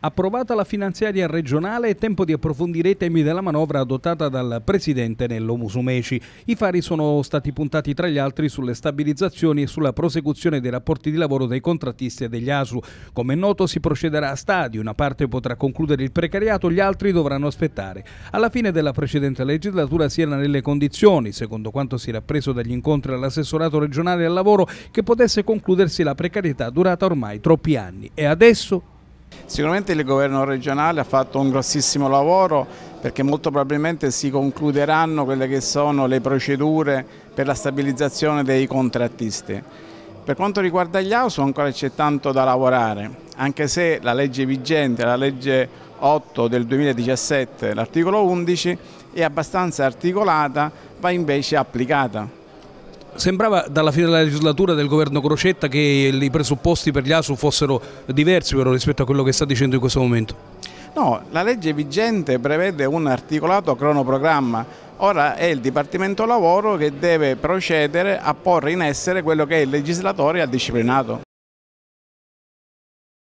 Approvata la finanziaria regionale, è tempo di approfondire i temi della manovra adottata dal presidente Nello Musumeci. I fari sono stati puntati tra gli altri sulle stabilizzazioni e sulla prosecuzione dei rapporti di lavoro dei contrattisti e degli ASU. Come è noto si procederà a stadi, una parte potrà concludere il precariato, gli altri dovranno aspettare. Alla fine della precedente legislatura si era nelle condizioni, secondo quanto si era preso dagli incontri all'assessorato regionale al lavoro, che potesse concludersi la precarietà durata ormai troppi anni. E adesso Sicuramente il governo regionale ha fatto un grossissimo lavoro perché molto probabilmente si concluderanno quelle che sono le procedure per la stabilizzazione dei contrattisti. Per quanto riguarda gli AUSO ancora c'è tanto da lavorare, anche se la legge vigente, la legge 8 del 2017, l'articolo 11, è abbastanza articolata, va invece applicata. Sembrava dalla fine della legislatura del governo Crocetta che i presupposti per gli ASU fossero diversi però rispetto a quello che sta dicendo in questo momento. No, la legge vigente prevede un articolato cronoprogramma. Ora è il Dipartimento Lavoro che deve procedere a porre in essere quello che il legislatore ha disciplinato.